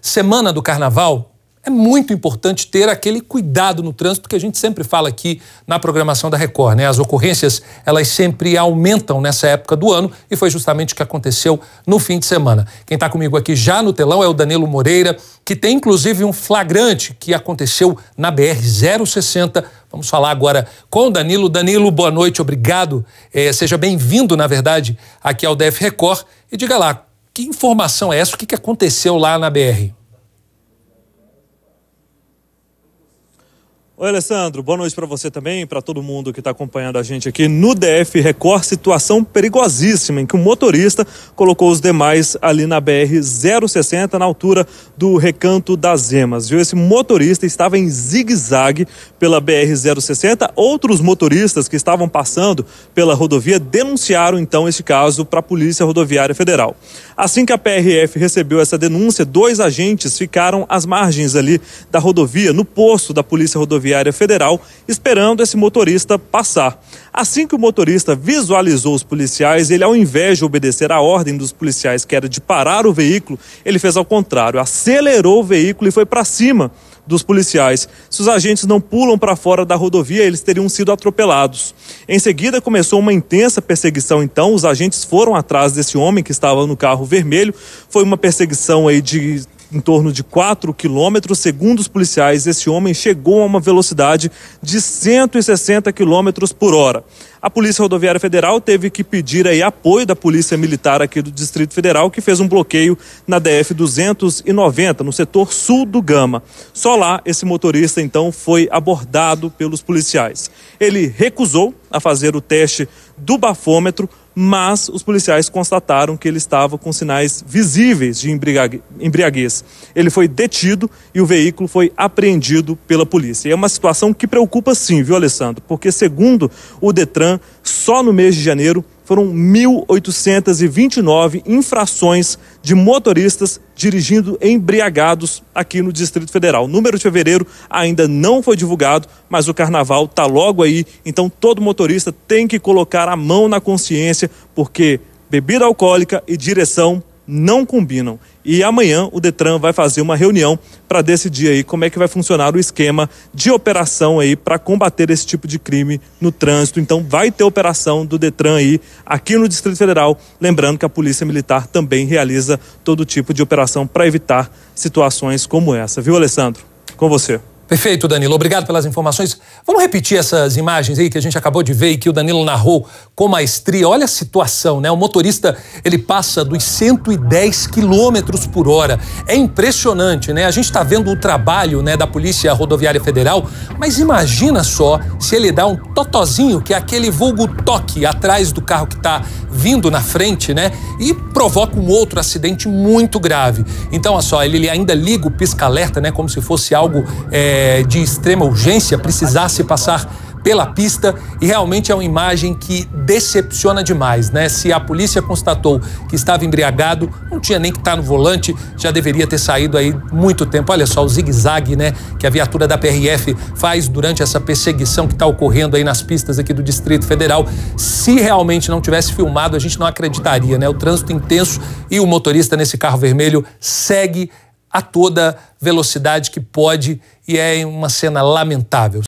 semana do carnaval, é muito importante ter aquele cuidado no trânsito que a gente sempre fala aqui na programação da Record, né? As ocorrências, elas sempre aumentam nessa época do ano e foi justamente o que aconteceu no fim de semana. Quem está comigo aqui já no telão é o Danilo Moreira, que tem inclusive um flagrante que aconteceu na BR 060. Vamos falar agora com o Danilo. Danilo, boa noite, obrigado. É, seja bem-vindo, na verdade, aqui ao DF Record. E diga lá, que informação é essa? O que aconteceu lá na BR? Oi, Alessandro. Boa noite para você também, para todo mundo que está acompanhando a gente aqui no DF Record. Situação perigosíssima em que o um motorista colocou os demais ali na BR 060, na altura do Recanto das Emas. Viu? Esse motorista estava em zigue-zague pela BR 060. Outros motoristas que estavam passando pela rodovia denunciaram então esse caso para a Polícia Rodoviária Federal. Assim que a PRF recebeu essa denúncia, dois agentes ficaram às margens ali da rodovia, no posto da Polícia Rodoviária Rodoviária Federal, esperando esse motorista passar. Assim que o motorista visualizou os policiais, ele, ao invés de obedecer à ordem dos policiais, que era de parar o veículo, ele fez ao contrário, acelerou o veículo e foi para cima dos policiais. Se os agentes não pulam para fora da rodovia, eles teriam sido atropelados. Em seguida, começou uma intensa perseguição, então os agentes foram atrás desse homem que estava no carro vermelho. Foi uma perseguição aí de em torno de 4 quilômetros. Segundo os policiais, esse homem chegou a uma velocidade de 160 quilômetros por hora. A Polícia Rodoviária Federal teve que pedir aí apoio da Polícia Militar aqui do Distrito Federal, que fez um bloqueio na DF 290, no setor sul do Gama. Só lá esse motorista então foi abordado pelos policiais. Ele recusou a fazer o teste do bafômetro, mas os policiais constataram que ele estava com sinais visíveis de embriaguez. Ele foi detido e o veículo foi apreendido pela polícia. E é uma situação que preocupa sim, viu, Alessandro? Porque, segundo o Detran, só no mês de janeiro foram 1.829 infrações de motoristas dirigindo embriagados aqui no Distrito Federal. O número de fevereiro ainda não foi divulgado, mas o carnaval está logo aí, então todo motorista tem que colocar a mão na consciência, porque bebida alcoólica e direção não combinam. E amanhã o Detran vai fazer uma reunião para decidir aí como é que vai funcionar o esquema de operação aí para combater esse tipo de crime no trânsito. Então vai ter operação do Detran aí aqui no Distrito Federal, lembrando que a Polícia Militar também realiza todo tipo de operação para evitar situações como essa. Viu, Alessandro? Com você. Perfeito, Danilo. Obrigado pelas informações. Vamos repetir essas imagens aí que a gente acabou de ver e que o Danilo narrou com maestria. Olha a situação, né? O motorista, ele passa dos 110 quilômetros por hora. É impressionante, né? A gente está vendo o trabalho né, da Polícia Rodoviária Federal, mas imagina só se ele dá um totozinho, que é aquele vulgo toque atrás do carro que está vindo na frente, né? E provoca um outro acidente muito grave. Então, olha só, ele ainda liga o pisca-alerta, né? Como se fosse algo... É, eh, de extrema urgência precisasse passar pela pista e realmente é uma imagem que decepciona demais, né? Se a polícia constatou que estava embriagado, não tinha nem que estar tá no volante, já deveria ter saído aí muito tempo. Olha só o zigue-zague, né, que a viatura da PRF faz durante essa perseguição que está ocorrendo aí nas pistas aqui do Distrito Federal. Se realmente não tivesse filmado, a gente não acreditaria, né? O trânsito intenso e o motorista nesse carro vermelho segue a toda velocidade que pode e é uma cena lamentável.